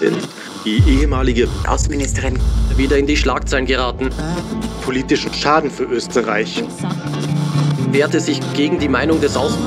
Denn die ehemalige Außenministerin wieder in die Schlagzeilen geraten. Politischen Schaden für Österreich. Wehrte sich gegen die Meinung des Außen,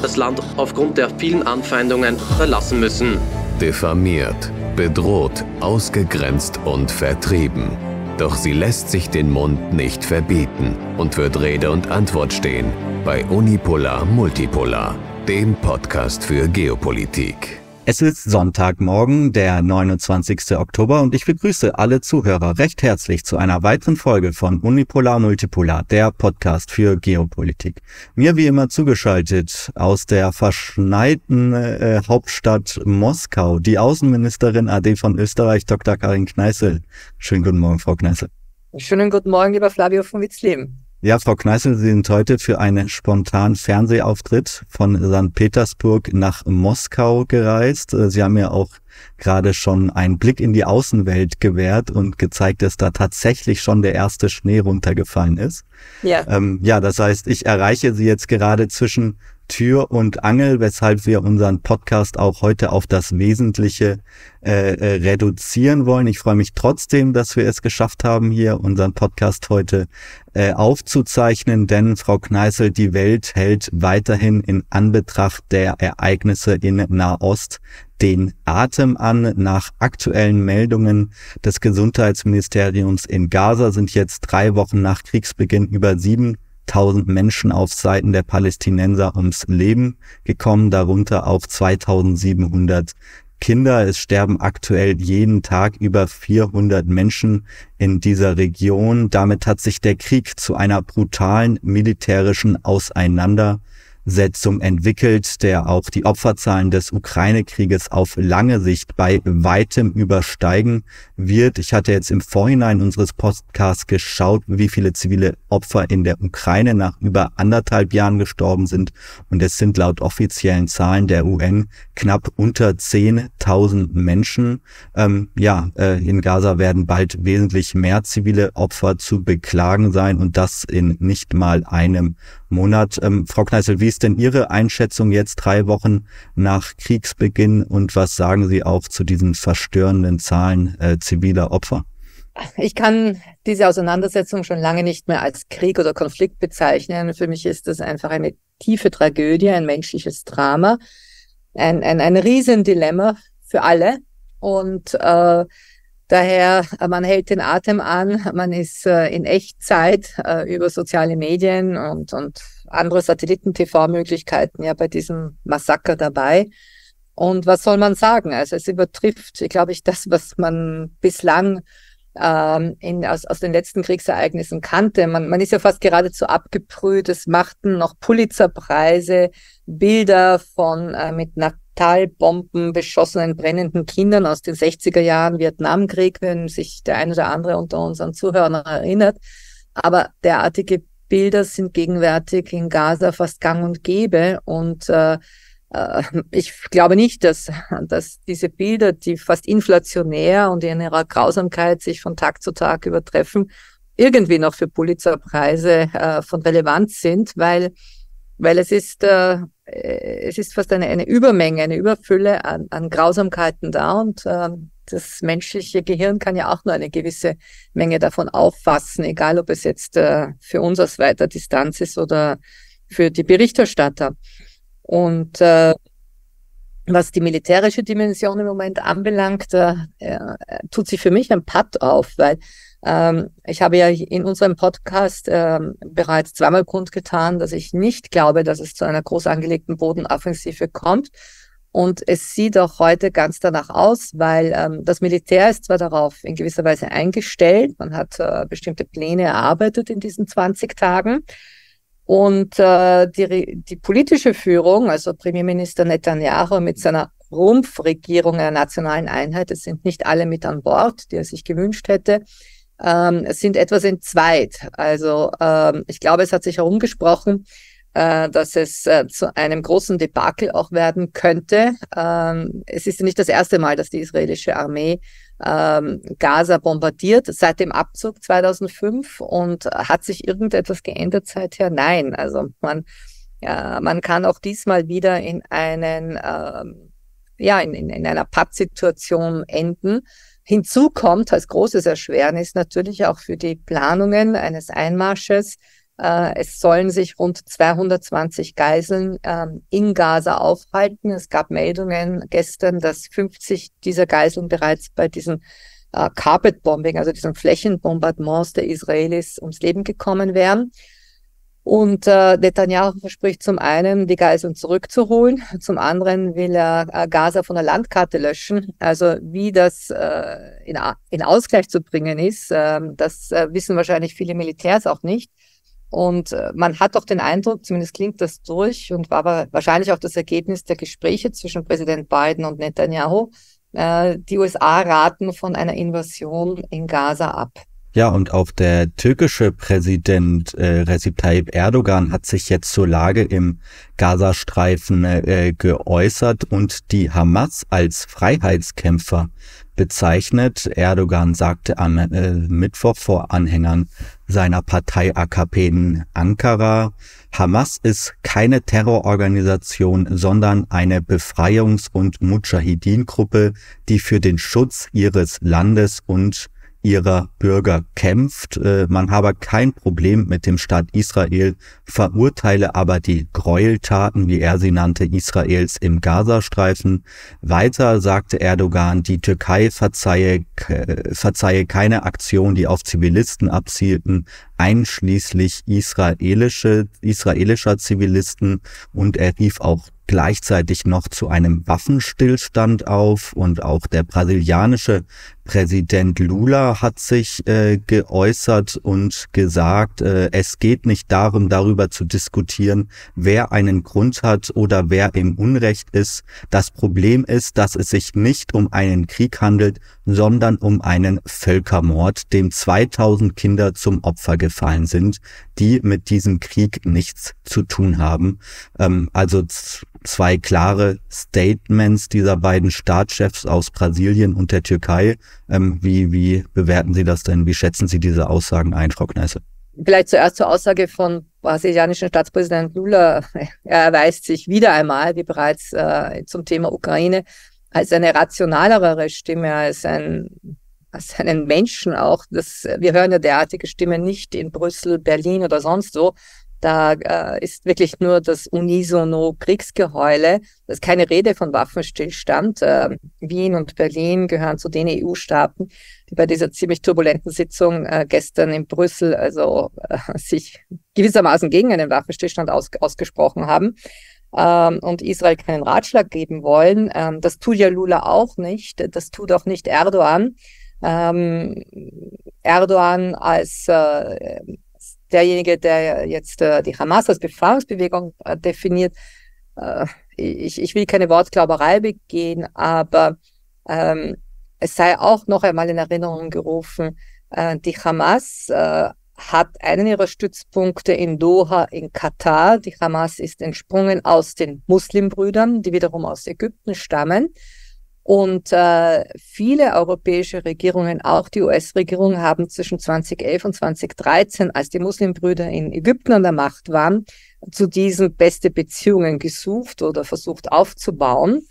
das Land aufgrund der vielen Anfeindungen verlassen müssen. Diffamiert, bedroht, ausgegrenzt und vertrieben. Doch sie lässt sich den Mund nicht verbieten und wird Rede und Antwort stehen bei Unipolar Multipolar, dem Podcast für Geopolitik. Es ist Sonntagmorgen, der 29. Oktober und ich begrüße alle Zuhörer recht herzlich zu einer weiteren Folge von Unipolar Multipolar, der Podcast für Geopolitik. Mir wie immer zugeschaltet aus der verschneiten äh, Hauptstadt Moskau, die Außenministerin AD von Österreich, Dr. Karin Kneißel. Schönen guten Morgen, Frau Kneißel. Schönen guten Morgen, lieber Flavio von Witzleben. Ja, Frau Kneißel, Sie sind heute für einen spontanen Fernsehauftritt von St. Petersburg nach Moskau gereist. Sie haben ja auch gerade schon einen Blick in die Außenwelt gewährt und gezeigt, dass da tatsächlich schon der erste Schnee runtergefallen ist. Ja. Ähm, ja, das heißt, ich erreiche Sie jetzt gerade zwischen Tür und Angel, weshalb wir unseren Podcast auch heute auf das Wesentliche äh, äh, reduzieren wollen. Ich freue mich trotzdem, dass wir es geschafft haben, hier unseren Podcast heute äh, aufzuzeichnen, denn Frau Kneißel, die Welt hält weiterhin in Anbetracht der Ereignisse in Nahost den Atem an. Nach aktuellen Meldungen des Gesundheitsministeriums in Gaza sind jetzt drei Wochen nach Kriegsbeginn über sieben 1000 Menschen auf Seiten der Palästinenser ums Leben gekommen, darunter auf 2700 Kinder. Es sterben aktuell jeden Tag über 400 Menschen in dieser Region. Damit hat sich der Krieg zu einer brutalen militärischen Auseinandersetzung Setzung entwickelt, der auch die Opferzahlen des Ukraine-Krieges auf lange Sicht bei weitem übersteigen wird. Ich hatte jetzt im Vorhinein unseres Podcasts geschaut, wie viele zivile Opfer in der Ukraine nach über anderthalb Jahren gestorben sind. Und es sind laut offiziellen Zahlen der UN knapp unter 10.000 Menschen. Ähm, ja, äh, in Gaza werden bald wesentlich mehr zivile Opfer zu beklagen sein und das in nicht mal einem Monat. Ähm, Frau Kneißl, wie ist denn Ihre Einschätzung jetzt drei Wochen nach Kriegsbeginn und was sagen Sie auch zu diesen verstörenden Zahlen äh, ziviler Opfer? Ich kann diese Auseinandersetzung schon lange nicht mehr als Krieg oder Konflikt bezeichnen. Für mich ist das einfach eine tiefe Tragödie, ein menschliches Drama, ein, ein, ein Riesendilemma für alle. Und äh, daher, man hält den Atem an, man ist äh, in Echtzeit äh, über soziale Medien und, und andere Satelliten-TV-Möglichkeiten ja bei diesem Massaker dabei. Und was soll man sagen? Also es übertrifft, glaube ich, das, was man bislang ähm, in, aus, aus den letzten Kriegsereignissen kannte. Man, man ist ja fast geradezu abgebrüht. Es machten noch Pulitzerpreise, Bilder von äh, mit Natalbomben beschossenen brennenden Kindern aus den 60er Jahren Vietnamkrieg, wenn sich der eine oder andere unter unseren Zuhörern erinnert. Aber derartige Bilder sind gegenwärtig in Gaza fast gang und gäbe und äh, äh, ich glaube nicht, dass, dass diese Bilder, die fast inflationär und in ihrer Grausamkeit sich von Tag zu Tag übertreffen, irgendwie noch für Pulitzerpreise äh, von Relevanz sind, weil, weil es ist äh, äh, es ist fast eine, eine Übermenge, eine Überfülle an, an Grausamkeiten da und äh, das menschliche Gehirn kann ja auch nur eine gewisse Menge davon auffassen, egal ob es jetzt äh, für uns aus weiter Distanz ist oder für die Berichterstatter. Und äh, was die militärische Dimension im Moment anbelangt, äh, äh tut sich für mich ein Patt auf, weil ähm, ich habe ja in unserem Podcast ähm, bereits zweimal kundgetan, dass ich nicht glaube, dass es zu einer groß angelegten Bodenoffensive kommt. Und es sieht auch heute ganz danach aus, weil ähm, das Militär ist zwar darauf in gewisser Weise eingestellt, man hat äh, bestimmte Pläne erarbeitet in diesen 20 Tagen. Und äh, die, die politische Führung, also Premierminister Netanyahu mit seiner Rumpfregierung einer nationalen Einheit, es sind nicht alle mit an Bord, die er sich gewünscht hätte, ähm, sind etwas entzweit. Also ähm, ich glaube, es hat sich herumgesprochen, äh, dass es äh, zu einem großen Debakel auch werden könnte. Ähm, es ist nicht das erste Mal, dass die israelische Armee ähm, Gaza bombardiert seit dem Abzug 2005 und hat sich irgendetwas geändert seither? Nein, also man ja, äh, man kann auch diesmal wieder in einen ähm, ja in, in, in einer Pattsituation enden Hinzu kommt als großes Erschwernis natürlich auch für die Planungen eines Einmarsches. Äh, es sollen sich rund 220 Geiseln äh, in Gaza aufhalten. Es gab Meldungen gestern, dass 50 dieser Geiseln bereits bei diesen äh, Carpet Bombing, also diesen Flächenbombardements der Israelis, ums Leben gekommen wären. Und äh, Netanyahu verspricht zum einen, die Geiseln zurückzuholen, zum anderen will er äh, Gaza von der Landkarte löschen. Also wie das äh, in, in Ausgleich zu bringen ist, äh, das äh, wissen wahrscheinlich viele Militärs auch nicht. Und äh, man hat auch den Eindruck, zumindest klingt das durch und war wahrscheinlich auch das Ergebnis der Gespräche zwischen Präsident Biden und Netanyahu, äh, die USA raten von einer Invasion in Gaza ab. Ja, und auch der türkische Präsident äh, Recep Tayyip Erdogan hat sich jetzt zur Lage im Gazastreifen äh, geäußert und die Hamas als Freiheitskämpfer bezeichnet. Erdogan sagte am äh, Mittwoch vor Anhängern seiner Partei AKP in Ankara, Hamas ist keine Terrororganisation, sondern eine Befreiungs- und Mujahideen-Gruppe, die für den Schutz ihres Landes und ihrer Bürger kämpft. Äh, man habe kein Problem mit dem Staat Israel, verurteile aber die Gräueltaten, wie er sie nannte, Israels im Gazastreifen. Weiter sagte Erdogan, die Türkei verzeihe, verzeihe keine Aktion, die auf Zivilisten abzielten, einschließlich israelische, israelischer Zivilisten und er rief auch gleichzeitig noch zu einem Waffenstillstand auf und auch der brasilianische Präsident Lula hat sich äh, geäußert und gesagt, äh, es geht nicht darum, darüber zu diskutieren, wer einen Grund hat oder wer im Unrecht ist. Das Problem ist, dass es sich nicht um einen Krieg handelt, sondern um einen Völkermord, dem 2000 Kinder zum Opfer gefallen sind, die mit diesem Krieg nichts zu tun haben. Ähm, also zwei klare Statements dieser beiden Staatschefs aus Brasilien und der Türkei. Ähm, wie, wie bewerten Sie das denn? Wie schätzen Sie diese Aussagen ein, Frau Kneiße? Vielleicht zuerst zur Aussage von brasilianischen Staatspräsident Lula. Er erweist sich wieder einmal, wie bereits äh, zum Thema Ukraine, als eine rationalere Stimme, als ein als einen Menschen auch. Das, wir hören ja derartige Stimmen nicht in Brüssel, Berlin oder sonst wo. Da äh, ist wirklich nur das unisono Kriegsgeheule. Das ist keine Rede von Waffenstillstand. Äh, Wien und Berlin gehören zu den EU-Staaten, die bei dieser ziemlich turbulenten Sitzung äh, gestern in Brüssel also äh, sich gewissermaßen gegen einen Waffenstillstand aus ausgesprochen haben ähm, und Israel keinen Ratschlag geben wollen. Ähm, das tut ja Lula auch nicht. Das tut auch nicht Erdogan. Ähm, Erdogan als äh, derjenige, der jetzt äh, die Hamas als Befreiungsbewegung äh, definiert. Äh, ich, ich will keine Wortglauberei begehen, aber ähm, es sei auch noch einmal in Erinnerung gerufen, äh, die Hamas äh, hat einen ihrer Stützpunkte in Doha in Katar. Die Hamas ist entsprungen aus den Muslimbrüdern, die wiederum aus Ägypten stammen. Und äh, viele europäische Regierungen, auch die US-Regierung, haben zwischen 2011 und 2013, als die Muslimbrüder in Ägypten an der Macht waren, zu diesen beste Beziehungen gesucht oder versucht aufzubauen.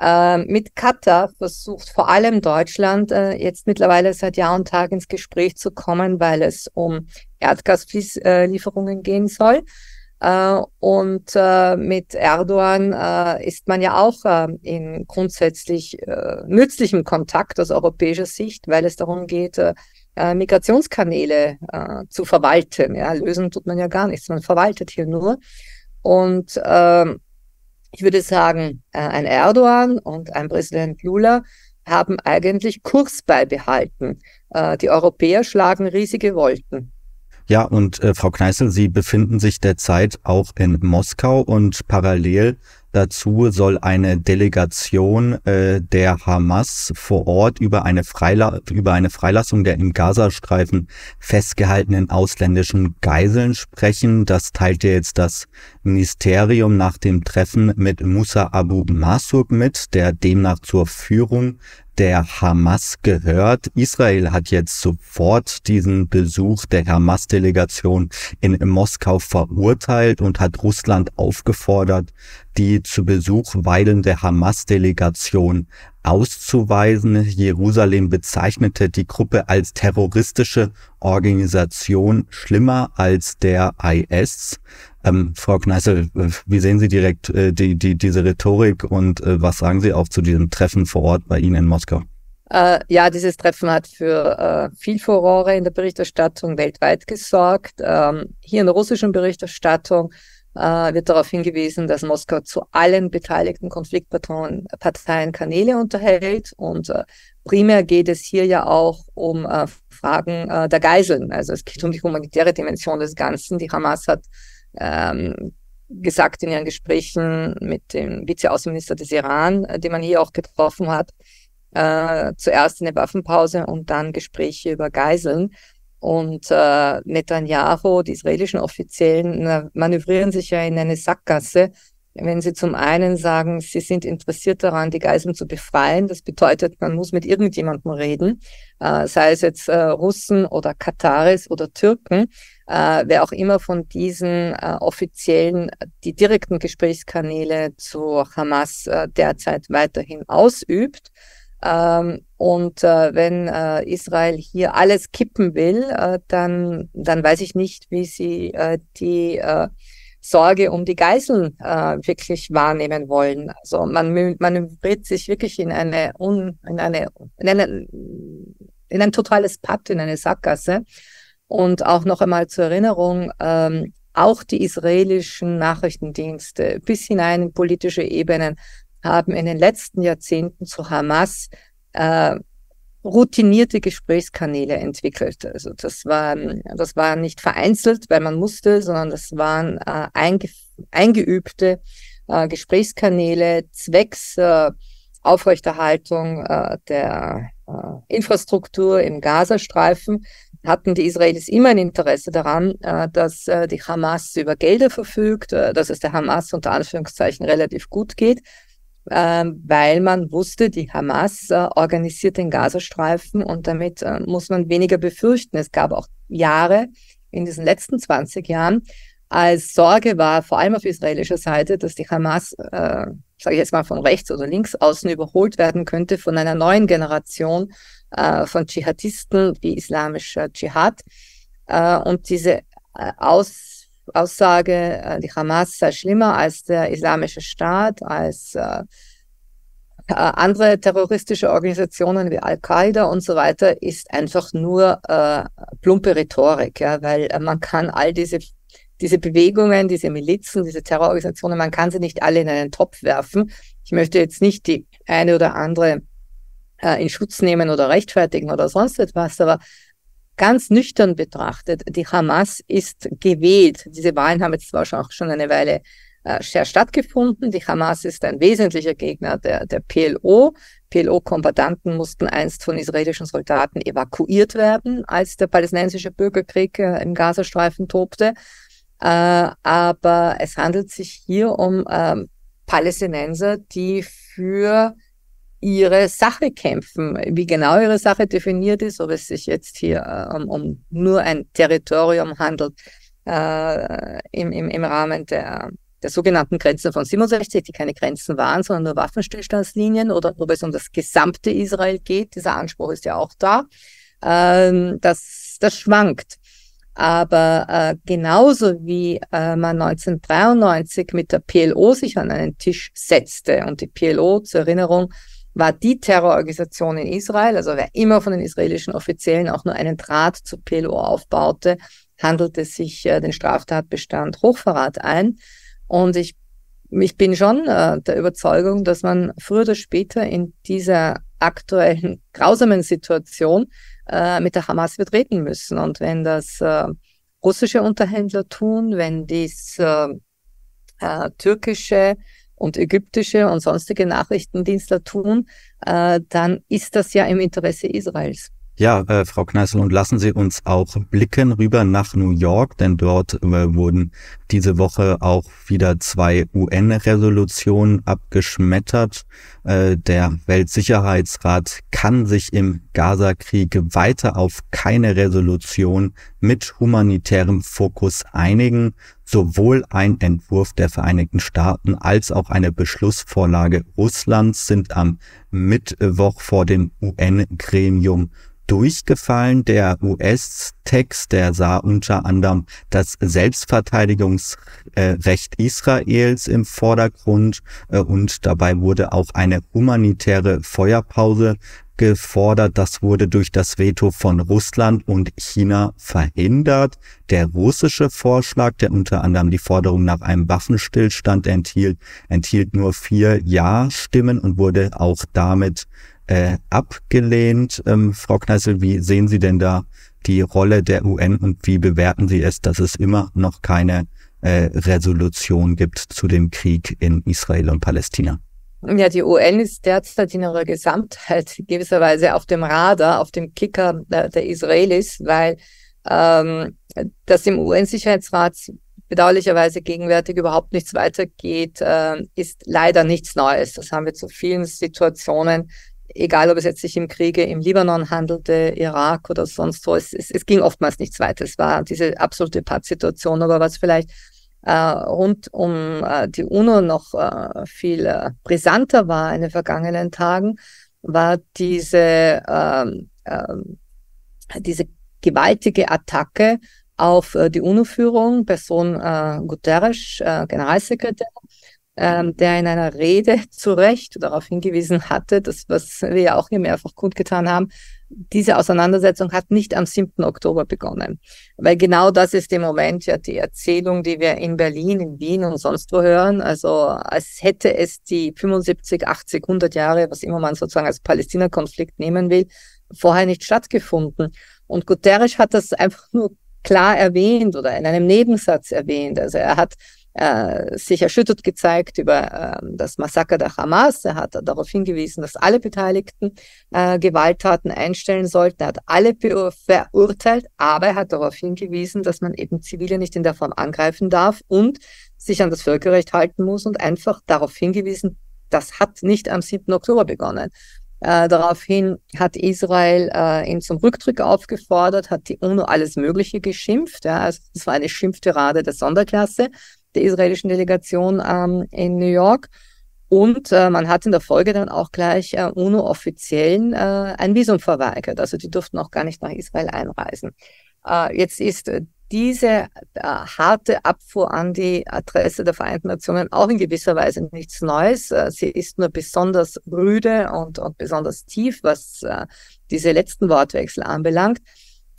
Ähm, mit Katar versucht vor allem Deutschland äh, jetzt mittlerweile seit Jahr und Tag ins Gespräch zu kommen, weil es um Erdgaslieferungen gehen soll. Äh, und äh, mit Erdogan äh, ist man ja auch äh, in grundsätzlich äh, nützlichem Kontakt aus europäischer Sicht, weil es darum geht, äh, äh Migrationskanäle äh, zu verwalten. Ja, lösen tut man ja gar nichts, man verwaltet hier nur. Und ähm, ich würde sagen, äh, ein Erdogan und ein Präsident Lula haben eigentlich Kurs beibehalten. Äh, die Europäer schlagen riesige Wolken. Ja, und äh, Frau Kneißl, Sie befinden sich derzeit auch in Moskau und parallel Dazu soll eine Delegation äh, der Hamas vor Ort über eine, Freila über eine Freilassung der im Gazastreifen festgehaltenen ausländischen Geiseln sprechen. Das teilte jetzt das Ministerium nach dem Treffen mit Musa Abu Masuk mit, der demnach zur Führung der Hamas gehört. Israel hat jetzt sofort diesen Besuch der Hamas-Delegation in Moskau verurteilt und hat Russland aufgefordert, die zu Besuch weilende Hamas-Delegation auszuweisen. Jerusalem bezeichnete die Gruppe als terroristische Organisation schlimmer als der IS. Ähm, Frau Kneißel, äh, wie sehen Sie direkt äh, die, die, diese Rhetorik und äh, was sagen Sie auch zu diesem Treffen vor Ort bei Ihnen in Moskau? Äh, ja, dieses Treffen hat für äh, viel Furore in der Berichterstattung weltweit gesorgt. Ähm, hier in der russischen Berichterstattung äh, wird darauf hingewiesen, dass Moskau zu allen beteiligten Konfliktparteien Kanäle unterhält. Und äh, primär geht es hier ja auch um äh, Fragen äh, der Geiseln. Also es geht um die humanitäre Dimension des Ganzen. Die Hamas hat ähm, gesagt in ihren Gesprächen mit dem Vizeaußenminister des Iran, äh, den man hier auch getroffen hat, äh, zuerst eine Waffenpause und dann Gespräche über Geiseln und äh, Netanyahu, die israelischen Offiziellen, manövrieren sich ja in eine Sackgasse, wenn sie zum einen sagen, sie sind interessiert daran, die Geiseln zu befreien. Das bedeutet, man muss mit irgendjemandem reden, äh, sei es jetzt äh, Russen oder Kataris oder Türken, äh, wer auch immer von diesen äh, offiziellen die direkten Gesprächskanäle zu Hamas äh, derzeit weiterhin ausübt. Ähm, und äh, wenn äh, Israel hier alles kippen will, äh, dann, dann weiß ich nicht, wie sie äh, die äh, Sorge um die Geiseln äh, wirklich wahrnehmen wollen. Also man manövriert sich wirklich in eine, un, in eine, in eine, in ein totales Patt, in eine Sackgasse. Und auch noch einmal zur Erinnerung, ähm, auch die israelischen Nachrichtendienste bis hinein in politische Ebenen haben in den letzten Jahrzehnten zu Hamas äh, routinierte Gesprächskanäle entwickelt. Also das war mhm. das war nicht vereinzelt, weil man musste, sondern das waren äh, einge, eingeübte äh, Gesprächskanäle zwecks äh, Aufrechterhaltung äh, der äh, Infrastruktur im Gazastreifen hatten die Israelis immer ein Interesse daran, äh, dass äh, die Hamas über Gelder verfügt, äh, dass es der Hamas unter Anführungszeichen relativ gut geht, ähm, weil man wusste, die Hamas äh, organisiert den Gazastreifen und damit äh, muss man weniger befürchten. Es gab auch Jahre in diesen letzten 20 Jahren, als Sorge war, vor allem auf israelischer Seite, dass die Hamas, äh, sage ich jetzt mal von rechts oder links außen überholt werden könnte von einer neuen Generation äh, von Dschihadisten wie islamischer Dschihad. Äh, und diese äh, aus Aussage, äh, die Hamas sei schlimmer als der Islamische Staat, als äh, äh, andere terroristische Organisationen wie Al-Qaida und so weiter, ist einfach nur äh, plumpe Rhetorik, ja, weil äh, man kann all diese diese Bewegungen, diese Milizen, diese Terrororganisationen, man kann sie nicht alle in einen Topf werfen. Ich möchte jetzt nicht die eine oder andere in Schutz nehmen oder rechtfertigen oder sonst etwas, aber ganz nüchtern betrachtet, die Hamas ist gewählt. Diese Wahlen haben jetzt zwar auch schon eine Weile äh, sehr stattgefunden. Die Hamas ist ein wesentlicher Gegner der, der PLO. PLO-Kombattanten mussten einst von israelischen Soldaten evakuiert werden, als der palästinensische Bürgerkrieg äh, im Gazastreifen tobte. Äh, aber es handelt sich hier um ähm, Palästinenser, die für ihre Sache kämpfen. Wie genau ihre Sache definiert ist, ob es sich jetzt hier äh, um, um nur ein Territorium handelt äh, im, im, im Rahmen der, der sogenannten Grenzen von 67, die keine Grenzen waren, sondern nur Waffenstillstandslinien, oder ob es um das gesamte Israel geht, dieser Anspruch ist ja auch da, ähm, das, das schwankt. Aber äh, genauso wie äh, man 1993 mit der PLO sich an einen Tisch setzte und die PLO zur Erinnerung war die Terrororganisation in Israel, also wer immer von den israelischen Offiziellen auch nur einen Draht zur PLO aufbaute, handelte sich äh, den Straftatbestand Hochverrat ein. Und ich, ich bin schon äh, der Überzeugung, dass man früher oder später in dieser aktuellen grausamen Situation äh, mit der Hamas wird reden müssen. Und wenn das äh, russische Unterhändler tun, wenn dies äh, äh, türkische und ägyptische und sonstige Nachrichtendienstler tun, äh, dann ist das ja im Interesse Israels. Ja, äh, Frau Kneißl, und lassen Sie uns auch blicken rüber nach New York, denn dort äh, wurden diese Woche auch wieder zwei UN-Resolutionen abgeschmettert. Äh, der Weltsicherheitsrat kann sich im Gaza-Krieg weiter auf keine Resolution mit humanitärem Fokus einigen. Sowohl ein Entwurf der Vereinigten Staaten als auch eine Beschlussvorlage Russlands sind am Mittwoch vor dem UN-Gremium durchgefallen. Der US-Text, der sah unter anderem das Selbstverteidigungsrecht Israels im Vordergrund äh, und dabei wurde auch eine humanitäre Feuerpause gefordert. Das wurde durch das Veto von Russland und China verhindert. Der russische Vorschlag, der unter anderem die Forderung nach einem Waffenstillstand enthielt, enthielt nur vier Ja-Stimmen und wurde auch damit äh, abgelehnt. Ähm, Frau Kneißl, wie sehen Sie denn da die Rolle der UN und wie bewerten Sie es, dass es immer noch keine äh, Resolution gibt zu dem Krieg in Israel und Palästina? Ja, die UN ist derzeit in ihrer Gesamtheit gewisserweise auf dem Radar, auf dem Kicker der, der Israelis, weil ähm, das im UN-Sicherheitsrat bedauerlicherweise gegenwärtig überhaupt nichts weitergeht, äh, ist leider nichts Neues. Das haben wir zu vielen Situationen, egal ob es jetzt sich im Kriege im Libanon handelte, Irak oder sonst wo, es, es, es ging oftmals nichts weiter. Es war diese absolute Pattsituation, aber was vielleicht äh, rund um äh, die UNO noch äh, viel brisanter war in den vergangenen Tagen, war diese, ähm, ähm, diese gewaltige Attacke auf die UNO-Führung, Person Guterres, Generalsekretär, ähm, der in einer Rede zu Recht darauf hingewiesen hatte, dass was wir ja auch hier mehrfach kundgetan haben, diese Auseinandersetzung hat nicht am 7. Oktober begonnen, weil genau das ist im Moment ja die Erzählung, die wir in Berlin, in Wien und sonst wo hören. Also als hätte es die 75, 80, 100 Jahre, was immer man sozusagen als Palästina-Konflikt nehmen will, vorher nicht stattgefunden. Und Guterres hat das einfach nur klar erwähnt oder in einem Nebensatz erwähnt. Also er hat äh, sich erschüttert gezeigt über ähm, das Massaker der Hamas. Er hat darauf hingewiesen, dass alle Beteiligten äh, Gewalttaten einstellen sollten. Er hat alle verurteilt, aber er hat darauf hingewiesen, dass man eben Zivile nicht in der Form angreifen darf und sich an das Völkerrecht halten muss und einfach darauf hingewiesen, das hat nicht am 7. Oktober begonnen. Äh, daraufhin hat Israel äh, ihn zum Rücktritt aufgefordert, hat die UNO alles Mögliche geschimpft. Ja, also es war eine Schimpftirade der Sonderklasse der israelischen Delegation ähm, in New York. Und äh, man hat in der Folge dann auch gleich äh, UNO-Offiziellen äh, ein Visum verweigert. Also die durften auch gar nicht nach Israel einreisen. Äh, jetzt ist äh, diese äh, harte Abfuhr an die Adresse der Vereinten Nationen auch in gewisser Weise nichts Neues. Äh, sie ist nur besonders rüde und, und besonders tief, was äh, diese letzten Wortwechsel anbelangt.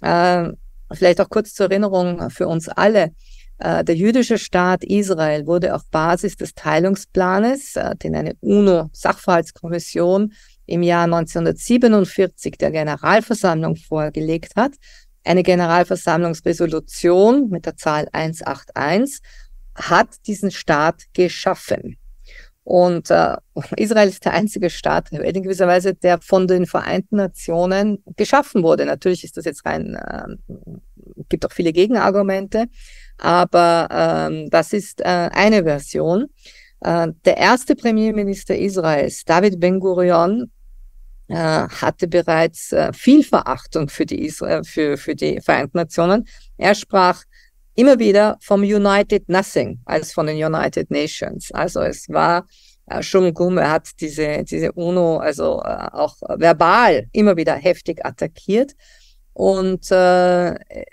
Äh, vielleicht auch kurz zur Erinnerung für uns alle. Äh, der jüdische Staat Israel wurde auf Basis des Teilungsplanes, äh, den eine UNO-Sachverhaltskommission im Jahr 1947 der Generalversammlung vorgelegt hat, eine Generalversammlungsresolution mit der Zahl 181 hat diesen Staat geschaffen. Und äh, Israel ist der einzige Staat in gewisser Weise, der von den Vereinten Nationen geschaffen wurde. Natürlich ist das jetzt rein, äh, gibt auch viele Gegenargumente, aber ähm, das ist äh, eine Version. Äh, der erste Premierminister Israels, David Ben-Gurion, äh, hatte bereits äh, viel Verachtung für die, Israel, für, für die Vereinten Nationen. Er sprach immer wieder vom United Nothing als von den United Nations. Also es war äh, schon Gum, er hat diese, diese UNO also äh, auch verbal immer wieder heftig attackiert. Und äh,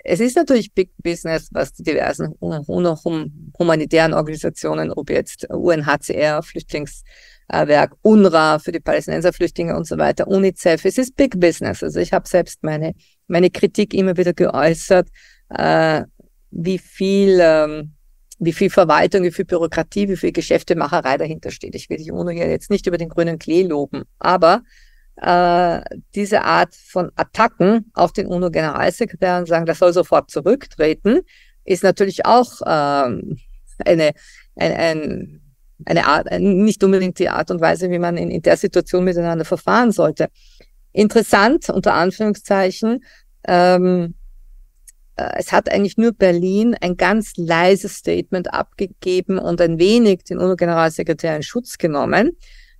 es ist natürlich Big Business, was die diversen hum humanitären Organisationen, ob jetzt UNHCR, Flüchtlingswerk, UNRWA für die Palästinenserflüchtlinge und so weiter, UNICEF, es ist Big Business. Also ich habe selbst meine, meine Kritik immer wieder geäußert, äh, wie viel... Ähm, wie viel Verwaltung, wie viel Bürokratie, wie viel Geschäftemacherei dahinter steht. Ich will die UNO ja jetzt nicht über den grünen Klee loben, aber äh, diese Art von Attacken auf den UNO-Generalsekretär und sagen, das soll sofort zurücktreten, ist natürlich auch ähm, eine, ein, ein, eine Art, nicht unbedingt die Art und Weise, wie man in, in der Situation miteinander verfahren sollte. Interessant, unter Anführungszeichen, ähm, äh, es hat eigentlich nur Berlin ein ganz leises Statement abgegeben und ein wenig den UNO-Generalsekretär in Schutz genommen.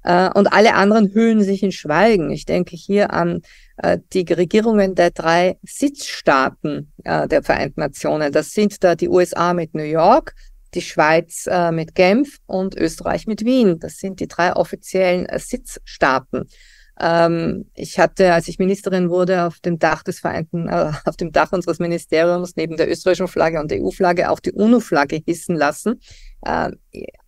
Äh, und alle anderen hüllen sich in Schweigen. Ich denke hier an äh, die Regierungen der drei Sitzstaaten äh, der Vereinten Nationen. Das sind da die USA mit New York, die Schweiz mit Genf und Österreich mit Wien. Das sind die drei offiziellen Sitzstaaten. Ähm, ich hatte, als ich Ministerin wurde, auf dem Dach des Vereinten, auf dem Dach unseres Ministeriums neben der österreichischen Flagge und der EU-Flagge auch die UNO-Flagge hissen lassen.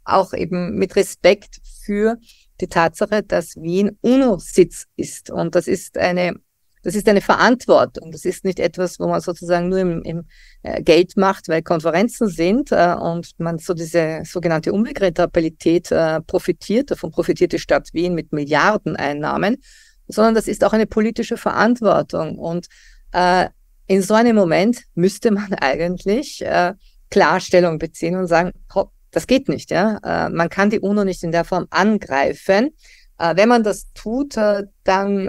auch eben mit Respekt für die Tatsache, dass Wien UNO-Sitz ist. Und das ist eine das ist eine Verantwortung. Das ist nicht etwas, wo man sozusagen nur im, im äh, Geld macht, weil Konferenzen sind äh, und man so diese sogenannte Umweltrentabilität äh, profitiert. Davon profitiert die Stadt Wien mit Milliardeneinnahmen, sondern das ist auch eine politische Verantwortung. Und äh, in so einem Moment müsste man eigentlich äh, Klarstellung beziehen und sagen, hopp, das geht nicht, ja. Äh, man kann die UNO nicht in der Form angreifen. Äh, wenn man das tut, äh, dann,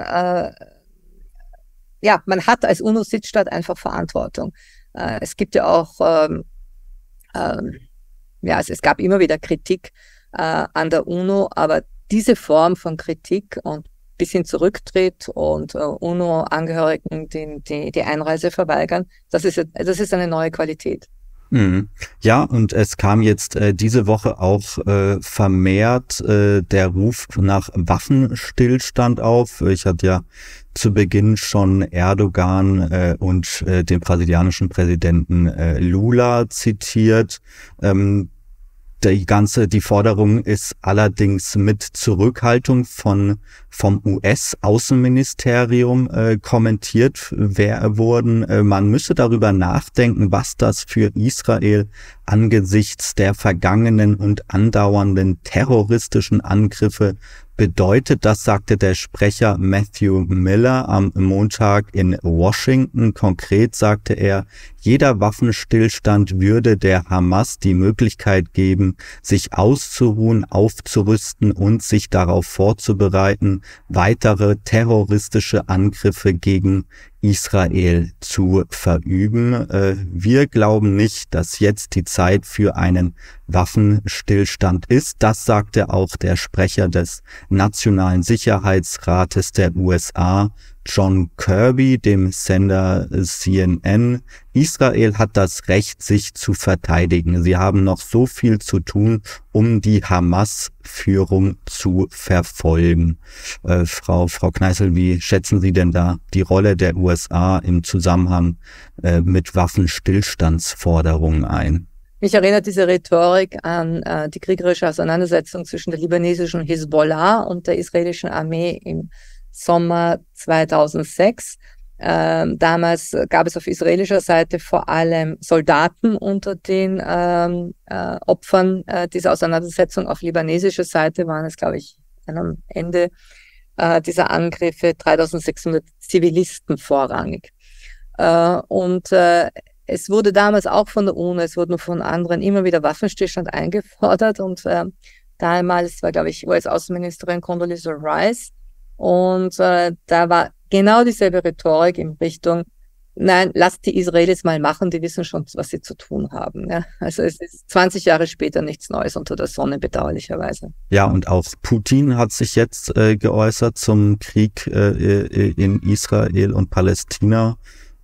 ja, man hat als UNO-Sitzstaat einfach Verantwortung. es gibt ja auch, ähm, ähm, ja, es, es, gab immer wieder Kritik an der UNO, aber diese Form von Kritik und bisschen zurücktritt und äh, UNO-Angehörigen die, die, die Einreise verweigern, das ist, das ist eine neue Qualität. Mhm. Ja, und es kam jetzt äh, diese Woche auch äh, vermehrt äh, der Ruf nach Waffenstillstand auf. Ich hatte ja zu Beginn schon Erdogan äh, und äh, den brasilianischen Präsidenten äh, Lula zitiert. Ähm, die ganze, die Forderung ist allerdings mit Zurückhaltung von, vom US-Außenministerium äh, kommentiert wer, wurden. Äh, man müsse darüber nachdenken, was das für Israel angesichts der vergangenen und andauernden terroristischen Angriffe bedeutet. Das sagte der Sprecher Matthew Miller am Montag in Washington. Konkret sagte er, jeder Waffenstillstand würde der Hamas die Möglichkeit geben, sich auszuruhen, aufzurüsten und sich darauf vorzubereiten, weitere terroristische Angriffe gegen Israel zu verüben. Äh, wir glauben nicht, dass jetzt die Zeit für einen Waffenstillstand ist. Das sagte auch der Sprecher des Nationalen Sicherheitsrates der USA, John Kirby, dem Sender CNN. Israel hat das Recht, sich zu verteidigen. Sie haben noch so viel zu tun, um die Hamas-Führung zu verfolgen. Äh, Frau, Frau Kneißel, wie schätzen Sie denn da die Rolle der USA im Zusammenhang äh, mit Waffenstillstandsforderungen ein? Mich erinnert diese Rhetorik an äh, die kriegerische Auseinandersetzung zwischen der libanesischen Hezbollah und der israelischen Armee im Sommer 2006. Ähm, damals gab es auf israelischer Seite vor allem Soldaten unter den ähm, äh, Opfern äh, dieser Auseinandersetzung. Auf libanesischer Seite waren es, glaube ich, am Ende äh, dieser Angriffe 3600 Zivilisten vorrangig. Äh, und äh, es wurde damals auch von der UNO, es wurden von anderen immer wieder Waffenstillstand eingefordert und ähm, damals war, glaube ich, US-Außenministerin Condoleezza Rice, und äh, da war genau dieselbe Rhetorik in Richtung, nein, lasst die Israelis mal machen, die wissen schon, was sie zu tun haben. Ja? Also es ist 20 Jahre später nichts Neues unter der Sonne, bedauerlicherweise. Ja, und auch Putin hat sich jetzt äh, geäußert zum Krieg äh, äh, in Israel und Palästina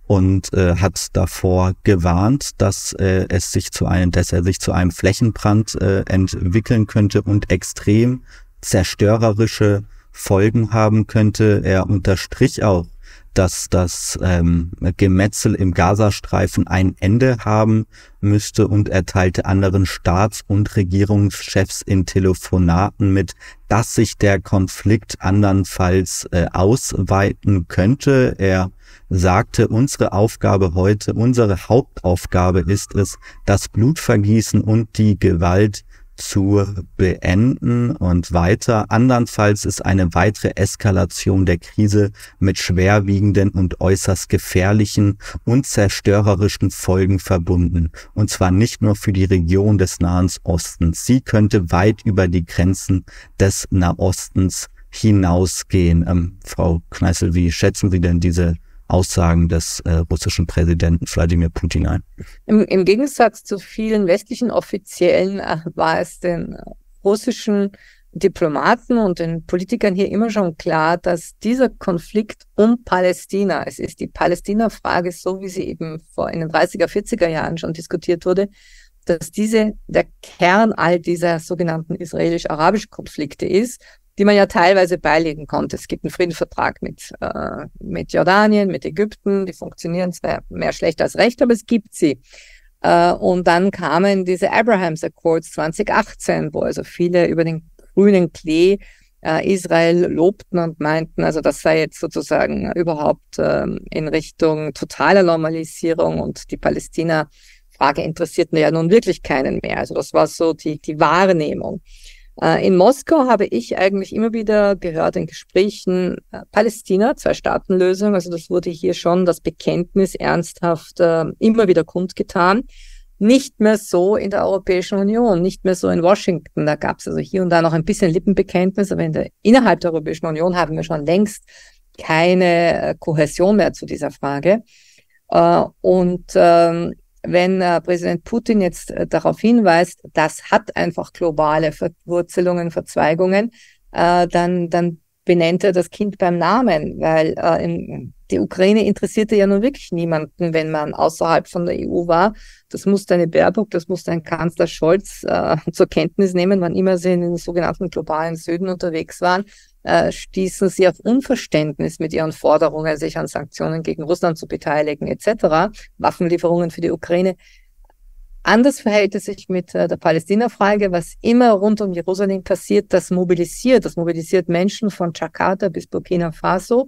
und äh, hat davor gewarnt, dass äh, es sich zu einem, dass er sich zu einem Flächenbrand äh, entwickeln könnte und extrem zerstörerische Folgen haben könnte. Er unterstrich auch, dass das ähm, Gemetzel im Gazastreifen ein Ende haben müsste und erteilte anderen Staats- und Regierungschefs in Telefonaten mit, dass sich der Konflikt andernfalls äh, ausweiten könnte. Er sagte, unsere Aufgabe heute, unsere Hauptaufgabe ist es, das Blutvergießen und die Gewalt zu beenden und weiter. Andernfalls ist eine weitere Eskalation der Krise mit schwerwiegenden und äußerst gefährlichen und zerstörerischen Folgen verbunden. Und zwar nicht nur für die Region des Nahen Ostens. Sie könnte weit über die Grenzen des Nahostens hinausgehen. Ähm, Frau Kneißel, wie schätzen Sie denn diese Aussagen des äh, russischen Präsidenten Wladimir Putin ein. Im, Im Gegensatz zu vielen westlichen Offiziellen äh, war es den russischen Diplomaten und den Politikern hier immer schon klar, dass dieser Konflikt um Palästina, es ist die Palästina-Frage, so wie sie eben vor in den 30er, 40er Jahren schon diskutiert wurde, dass diese der Kern all dieser sogenannten israelisch-arabischen Konflikte ist die man ja teilweise beilegen konnte. Es gibt einen Friedensvertrag mit, äh, mit Jordanien, mit Ägypten, die funktionieren zwar mehr schlecht als recht, aber es gibt sie. Äh, und dann kamen diese Abrahams Accords 2018, wo also viele über den grünen Klee äh, Israel lobten und meinten, also das sei jetzt sozusagen überhaupt ähm, in Richtung totaler Normalisierung und die Palästina Frage interessierten ja nun wirklich keinen mehr. Also das war so die, die Wahrnehmung. Äh, in Moskau habe ich eigentlich immer wieder gehört in Gesprächen, äh, Palästina, Zwei-Staaten-Lösung, also das wurde hier schon das Bekenntnis ernsthaft äh, immer wieder kundgetan. Nicht mehr so in der Europäischen Union, nicht mehr so in Washington. Da gab es also hier und da noch ein bisschen Lippenbekenntnis, aber in der, innerhalb der Europäischen Union haben wir schon längst keine Kohäsion mehr zu dieser Frage. und ähm, wenn äh, Präsident Putin jetzt äh, darauf hinweist, das hat einfach globale Verwurzelungen, Verzweigungen, äh, dann, dann benennt er das Kind beim Namen, weil äh, im, die Ukraine interessierte ja nun wirklich niemanden, wenn man außerhalb von der EU war. Das musste eine Baerbock, das musste ein Kanzler Scholz äh, zur Kenntnis nehmen, wann immer sie in den sogenannten globalen Süden unterwegs waren äh, stießen sie auf Unverständnis mit ihren Forderungen, sich an Sanktionen gegen Russland zu beteiligen etc., Waffenlieferungen für die Ukraine. Anders verhält es sich mit äh, der Palästina-Frage, was immer rund um Jerusalem passiert, das mobilisiert, das mobilisiert Menschen von Jakarta bis Burkina Faso.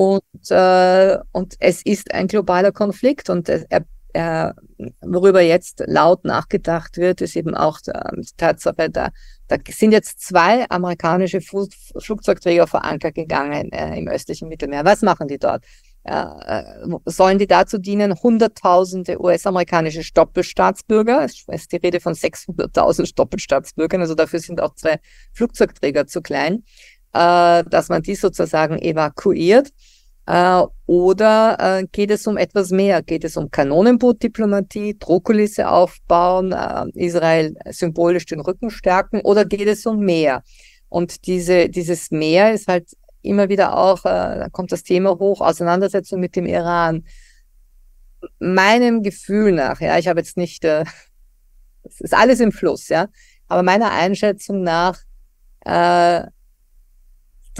Und, äh, und es ist ein globaler Konflikt und er, er, äh, worüber jetzt laut nachgedacht wird, ist eben auch äh, die Tatsache, da, da sind jetzt zwei amerikanische Fu Flugzeugträger vor Anker gegangen äh, im östlichen Mittelmeer. Was machen die dort? Äh, sollen die dazu dienen, hunderttausende US-amerikanische Doppelstaatsbürger, es ist die Rede von 600.000 Doppelstaatsbürgern, also dafür sind auch zwei Flugzeugträger zu klein, dass man die sozusagen evakuiert äh, oder äh, geht es um etwas mehr? Geht es um Kanonenbootdiplomatie, Druckkulisse aufbauen, äh, Israel symbolisch den Rücken stärken oder geht es um mehr? Und diese, dieses Meer ist halt immer wieder auch, äh, da kommt das Thema hoch, Auseinandersetzung mit dem Iran. Meinem Gefühl nach, ja, ich habe jetzt nicht, äh, es ist alles im Fluss, ja, aber meiner Einschätzung nach äh,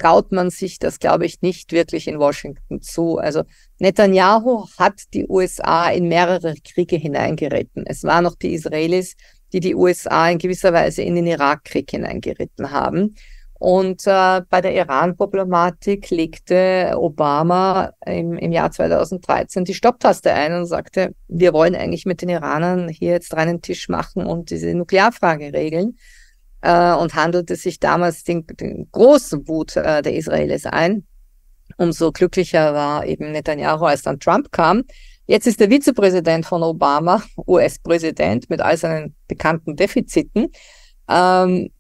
traut man sich das, glaube ich, nicht wirklich in Washington zu. Also Netanyahu hat die USA in mehrere Kriege hineingeritten. Es waren noch die Israelis, die die USA in gewisser Weise in den Irakkrieg hineingeritten haben. Und äh, bei der Iran-Problematik legte Obama im, im Jahr 2013 die Stopptaste ein und sagte, wir wollen eigentlich mit den Iranern hier jetzt reinen Tisch machen und diese Nuklearfrage regeln äh, und handelte sich damals den, den großen Wut äh, der Israelis ein. Umso glücklicher war eben Netanyahu, als dann Trump kam. Jetzt ist der Vizepräsident von Obama US-Präsident mit all seinen bekannten Defiziten. Ähm,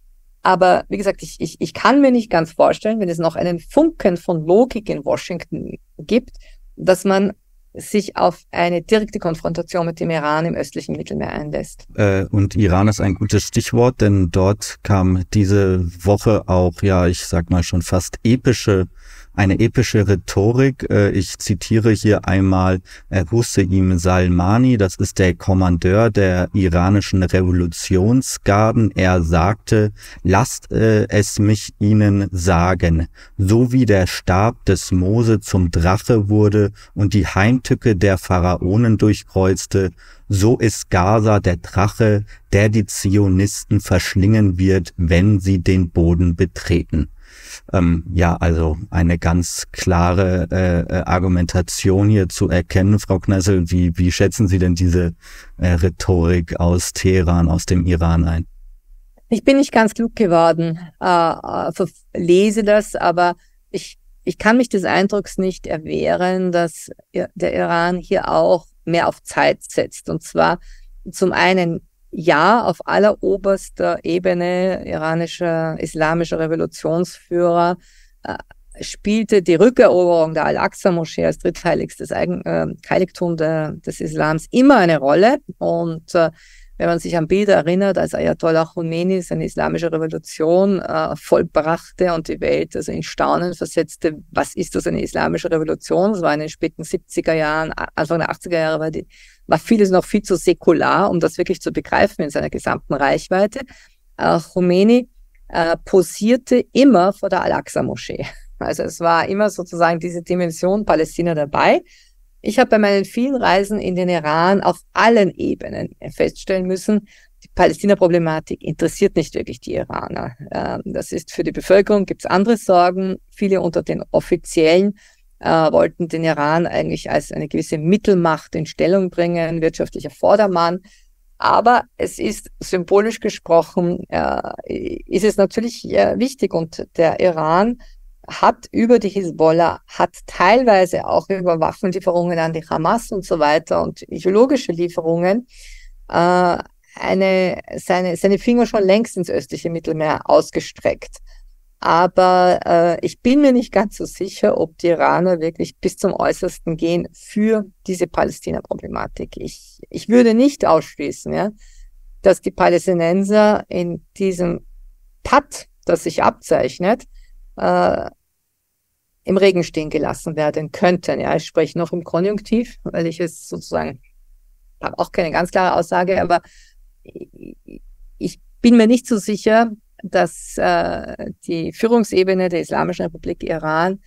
aber wie gesagt, ich, ich, ich kann mir nicht ganz vorstellen, wenn es noch einen Funken von Logik in Washington gibt, dass man sich auf eine direkte Konfrontation mit dem Iran im östlichen Mittelmeer einlässt. Äh, und Iran ist ein gutes Stichwort, denn dort kam diese Woche auch, ja, ich sag mal schon fast epische eine epische Rhetorik. Äh, ich zitiere hier einmal äh, Hussein Salmani, das ist der Kommandeur der iranischen Revolutionsgarden. Er sagte, lasst äh, es mich ihnen sagen, so wie der Stab des Mose zum Drache wurde und die Heimtücke der Pharaonen durchkreuzte, so ist Gaza der Drache, der die Zionisten verschlingen wird, wenn sie den Boden betreten. Ähm, ja, also eine ganz klare äh, äh, Argumentation hier zu erkennen. Frau Knessel, wie, wie schätzen Sie denn diese äh, Rhetorik aus Teheran, aus dem Iran ein? Ich bin nicht ganz klug geworden, äh, äh lese das, aber ich, ich kann mich des Eindrucks nicht erwehren, dass der Iran hier auch mehr auf Zeit setzt. Und zwar zum einen ja, auf alleroberster Ebene iranischer islamischer Revolutionsführer äh, spielte die Rückeroberung der Al-Aqsa-Moschee als drittheiligstes Eigen, äh, Heiligtum de, des Islams immer eine Rolle und äh, wenn man sich an Bilder erinnert, als Ayatollah Khomeini seine islamische Revolution äh, vollbrachte und die Welt also in Staunen versetzte, was ist das eine islamische Revolution? Das war in den späten 70er Jahren, Anfang der 80er Jahre war, die, war vieles noch viel zu säkular, um das wirklich zu begreifen in seiner gesamten Reichweite. Äh, Khomeini äh, posierte immer vor der Al-Aqsa-Moschee. Also es war immer sozusagen diese Dimension Palästina dabei. Ich habe bei meinen vielen Reisen in den Iran auf allen Ebenen feststellen müssen, die Palästina-Problematik interessiert nicht wirklich die Iraner. Ähm, das ist für die Bevölkerung, gibt es andere Sorgen. Viele unter den Offiziellen äh, wollten den Iran eigentlich als eine gewisse Mittelmacht in Stellung bringen, wirtschaftlicher Vordermann. Aber es ist symbolisch gesprochen, äh, ist es natürlich äh, wichtig und der Iran hat über die Hisbollah, hat teilweise auch über Waffenlieferungen an die Hamas und so weiter und ideologische Lieferungen äh, eine, seine, seine Finger schon längst ins östliche Mittelmeer ausgestreckt. Aber äh, ich bin mir nicht ganz so sicher, ob die Iraner wirklich bis zum Äußersten gehen für diese Palästina-Problematik. Ich, ich würde nicht ausschließen, ja, dass die Palästinenser in diesem Pad, das sich abzeichnet, äh, im Regen stehen gelassen werden könnten. Ja, ich spreche noch im Konjunktiv, weil ich es sozusagen habe auch keine ganz klare Aussage, aber ich bin mir nicht so sicher, dass äh, die Führungsebene der Islamischen Republik Iran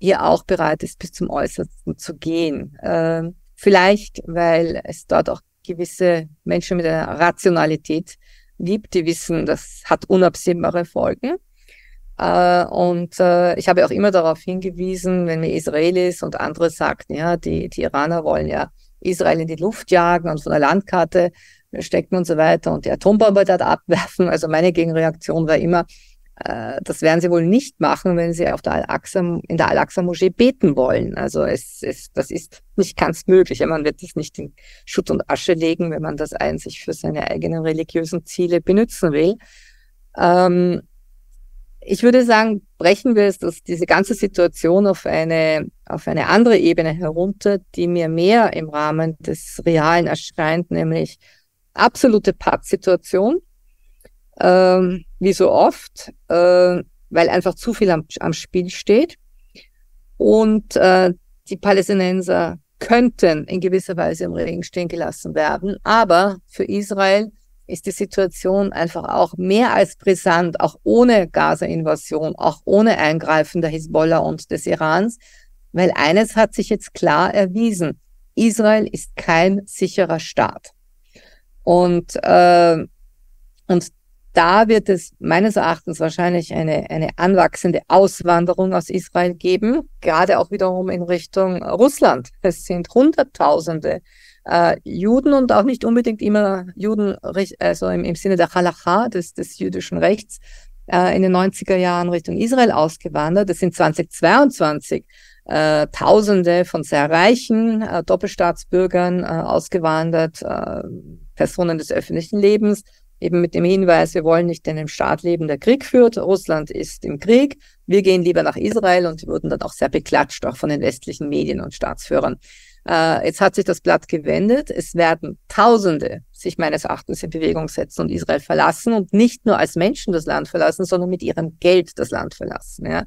hier auch bereit ist, bis zum Äußersten zu gehen. Äh, vielleicht, weil es dort auch gewisse Menschen mit einer Rationalität gibt, die wissen, das hat unabsehbare Folgen. Äh, und äh, ich habe auch immer darauf hingewiesen, wenn mir Israelis und andere sagten, ja, die, die Iraner wollen ja Israel in die Luft jagen und von der Landkarte stecken und so weiter und die Atombombe dort abwerfen. Also meine Gegenreaktion war immer, äh, das werden sie wohl nicht machen, wenn sie auf der Al-Aqsa, in der Al-Aqsa-Moschee beten wollen. Also es, es, das ist nicht ganz möglich. Man wird das nicht in Schutt und Asche legen, wenn man das einzig für seine eigenen religiösen Ziele benutzen will. Ähm, ich würde sagen, brechen wir es, dass diese ganze Situation auf eine, auf eine andere Ebene herunter, die mir mehr im Rahmen des Realen erscheint, nämlich absolute Pattsituation, ähm, wie so oft, äh, weil einfach zu viel am, am Spiel steht. Und äh, die Palästinenser könnten in gewisser Weise im Regen stehen gelassen werden, aber für Israel ist die Situation einfach auch mehr als brisant, auch ohne Gaza-Invasion, auch ohne Eingreifen der Hisbollah und des Irans, weil eines hat sich jetzt klar erwiesen, Israel ist kein sicherer Staat. Und, äh, und da wird es meines Erachtens wahrscheinlich eine, eine anwachsende Auswanderung aus Israel geben, gerade auch wiederum in Richtung Russland. Es sind Hunderttausende äh, Juden und auch nicht unbedingt immer Juden, also im, im Sinne der Halacha, des, des jüdischen Rechts, äh, in den 90er Jahren Richtung Israel ausgewandert. Das sind 2022 äh, Tausende von sehr reichen äh, Doppelstaatsbürgern äh, ausgewandert, äh, Personen des öffentlichen Lebens, eben mit dem Hinweis, wir wollen nicht in einem Staat leben, der Krieg führt. Russland ist im Krieg. Wir gehen lieber nach Israel und wurden dann auch sehr beklatscht, auch von den westlichen Medien und Staatsführern. Äh, jetzt hat sich das Blatt gewendet. Es werden Tausende sich meines Erachtens in Bewegung setzen und Israel verlassen und nicht nur als Menschen das Land verlassen, sondern mit ihrem Geld das Land verlassen. Ja.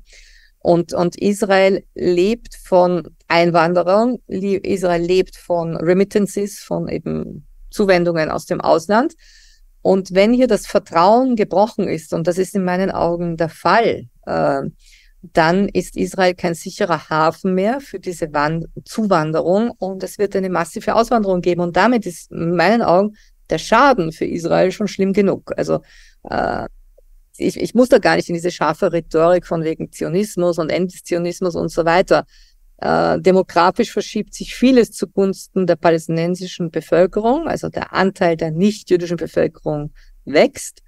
Und, und Israel lebt von Einwanderung, Israel lebt von Remittances, von eben Zuwendungen aus dem Ausland. Und wenn hier das Vertrauen gebrochen ist, und das ist in meinen Augen der Fall, äh, dann ist Israel kein sicherer Hafen mehr für diese Wand Zuwanderung und es wird eine massive Auswanderung geben. Und damit ist in meinen Augen der Schaden für Israel schon schlimm genug. Also äh, ich, ich muss da gar nicht in diese scharfe Rhetorik von wegen Zionismus und Antizionismus und so weiter. Äh, demografisch verschiebt sich vieles zugunsten der palästinensischen Bevölkerung, also der Anteil der nichtjüdischen Bevölkerung wächst.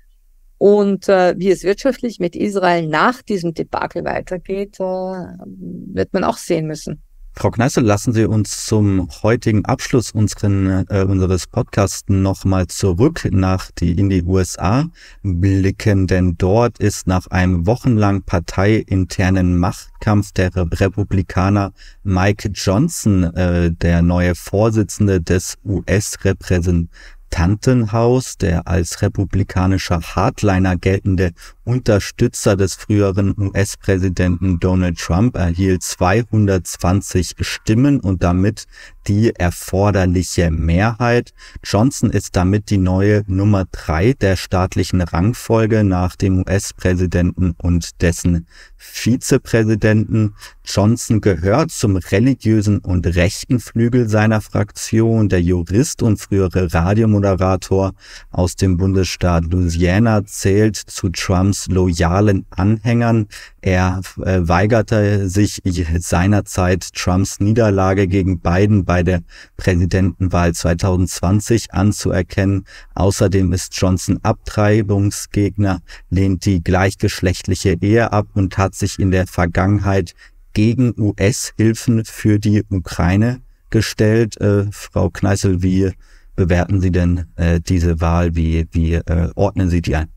Und äh, wie es wirtschaftlich mit Israel nach diesem Debakel weitergeht, äh, wird man auch sehen müssen. Frau Kneißel, lassen Sie uns zum heutigen Abschluss unseren, äh, unseres Podcasts nochmal zurück nach die, in die USA blicken, denn dort ist nach einem wochenlang parteiinternen Machtkampf der Republikaner Mike Johnson äh, der neue Vorsitzende des US-Repräsentanten Tantenhaus, der als republikanischer Hardliner geltende Unterstützer des früheren US-Präsidenten Donald Trump erhielt 220 Stimmen und damit die erforderliche Mehrheit. Johnson ist damit die neue Nummer drei der staatlichen Rangfolge nach dem US-Präsidenten und dessen Vizepräsidenten. Johnson gehört zum religiösen und rechten Flügel seiner Fraktion. Der Jurist und frühere Radiomoderator aus dem Bundesstaat Louisiana zählt zu Trumps besonders loyalen Anhängern. Er äh, weigerte sich seinerzeit Trumps Niederlage gegen Biden bei der Präsidentenwahl 2020 anzuerkennen. Außerdem ist Johnson Abtreibungsgegner, lehnt die gleichgeschlechtliche Ehe ab und hat sich in der Vergangenheit gegen US-Hilfen für die Ukraine gestellt. Äh, Frau Kneißel, wie bewerten Sie denn äh, diese Wahl? Wie, wie äh, ordnen Sie die ein?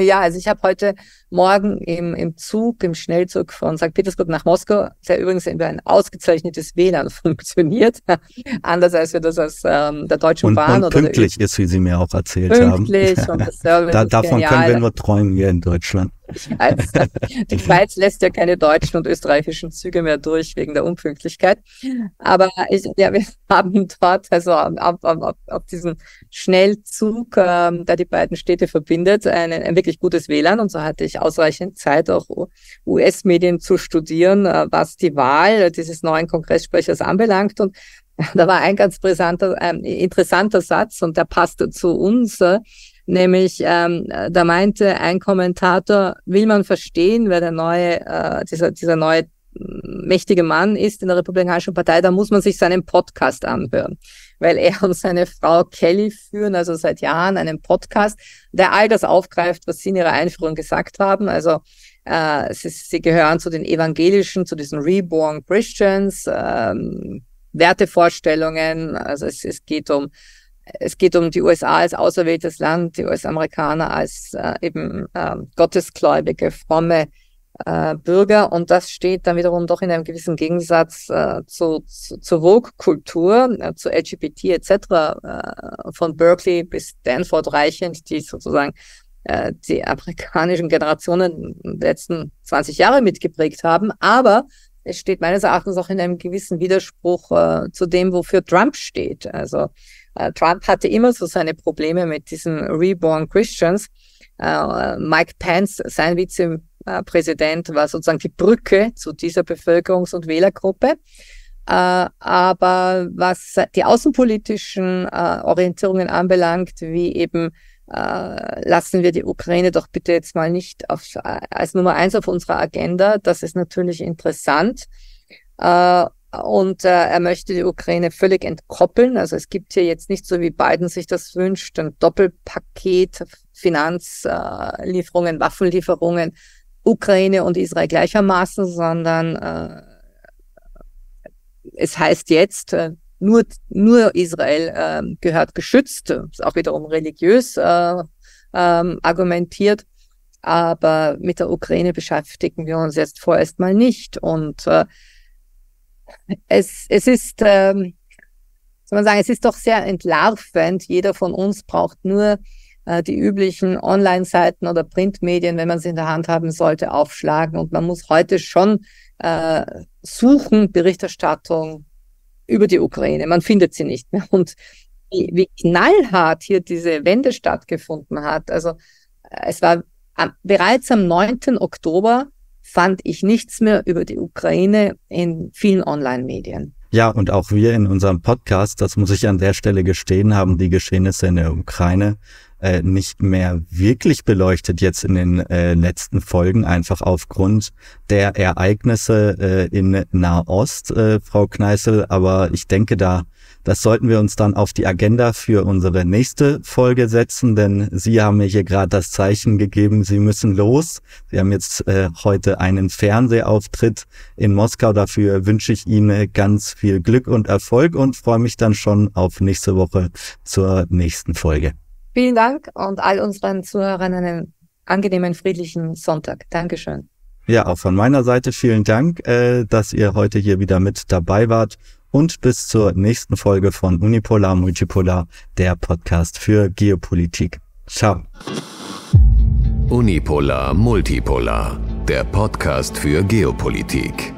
Ja, also ich habe heute morgen im, im Zug, im Schnellzug von St. Petersburg nach Moskau, der übrigens über ein ausgezeichnetes WLAN funktioniert, anders als wir das aus ähm, der Deutschen und, Bahn und oder pünktlich ist, wie Sie mir auch erzählt pünktlich haben. Pünktlich da, Davon genial. können wir nur träumen hier in Deutschland. Schweiz, die Schweiz lässt ja keine deutschen und österreichischen Züge mehr durch wegen der Unpünktlichkeit. Aber ich, ja, wir haben dort, also auf, auf, auf diesem Schnellzug, ähm, der die beiden Städte verbindet, ein, ein wirklich gutes WLAN. Und so hatte ich ausreichend Zeit, auch US-Medien zu studieren, äh, was die Wahl dieses neuen Kongresssprechers anbelangt. Und da war ein ganz brisanter, äh, interessanter Satz und der passte zu uns. Äh, nämlich, ähm, äh, da meinte ein Kommentator, will man verstehen, wer der neue, äh, dieser, dieser neue mächtige Mann ist in der Republikanischen Partei, da muss man sich seinen Podcast anhören weil er und seine Frau Kelly führen, also seit Jahren einen Podcast, der all das aufgreift, was Sie in Ihrer Einführung gesagt haben. Also äh, sie, sie gehören zu den evangelischen, zu diesen Reborn Christians, ähm, Wertevorstellungen. Also es, es geht um es geht um die USA als auserwähltes Land, die US-Amerikaner als äh, eben äh, gottesgläubige, fromme äh, Bürger und das steht dann wiederum doch in einem gewissen Gegensatz äh, zu, zu, zur Vogue-Kultur, äh, zu LGBT etc. Äh, von Berkeley bis Stanford reichend, die sozusagen äh, die afrikanischen Generationen in den letzten 20 Jahre mitgeprägt haben, aber es steht meines Erachtens auch in einem gewissen Widerspruch äh, zu dem, wofür Trump steht. Also äh, Trump hatte immer so seine Probleme mit diesen Reborn Christians. Äh, Mike Pence, sein Vize äh, Präsident war sozusagen die Brücke zu dieser Bevölkerungs- und Wählergruppe. Äh, aber was die außenpolitischen äh, Orientierungen anbelangt, wie eben äh, lassen wir die Ukraine doch bitte jetzt mal nicht auf, äh, als Nummer eins auf unserer Agenda, das ist natürlich interessant. Äh, und äh, er möchte die Ukraine völlig entkoppeln. Also es gibt hier jetzt nicht so, wie Biden sich das wünscht, ein Doppelpaket Finanzlieferungen, äh, Waffenlieferungen Ukraine und Israel gleichermaßen, sondern äh, es heißt jetzt, äh, nur, nur Israel äh, gehört geschützt, ist auch wiederum religiös äh, ähm, argumentiert. Aber mit der Ukraine beschäftigen wir uns jetzt vorerst mal nicht. Und äh, es, es ist, ähm, soll man sagen, es ist doch sehr entlarvend. Jeder von uns braucht nur äh, die üblichen Online-Seiten oder Printmedien, wenn man sie in der Hand haben sollte, aufschlagen. Und man muss heute schon äh, suchen, Berichterstattung über die Ukraine. Man findet sie nicht mehr. Und wie, wie knallhart hier diese Wende stattgefunden hat. Also äh, es war am, bereits am 9. Oktober fand ich nichts mehr über die Ukraine in vielen Online-Medien. Ja, und auch wir in unserem Podcast, das muss ich an der Stelle gestehen, haben die Geschehnisse in der Ukraine äh, nicht mehr wirklich beleuchtet jetzt in den äh, letzten Folgen, einfach aufgrund der Ereignisse äh, in Nahost, äh, Frau Kneißel. Aber ich denke, da das sollten wir uns dann auf die Agenda für unsere nächste Folge setzen, denn Sie haben mir hier gerade das Zeichen gegeben, Sie müssen los. Sie haben jetzt äh, heute einen Fernsehauftritt in Moskau. Dafür wünsche ich Ihnen ganz viel Glück und Erfolg und freue mich dann schon auf nächste Woche zur nächsten Folge. Vielen Dank und all unseren Zuhörern einen angenehmen, friedlichen Sonntag. Dankeschön. Ja, auch von meiner Seite vielen Dank, äh, dass ihr heute hier wieder mit dabei wart und bis zur nächsten Folge von Unipolar Multipolar, der Podcast für Geopolitik. Ciao. Unipolar Multipolar, der Podcast für Geopolitik.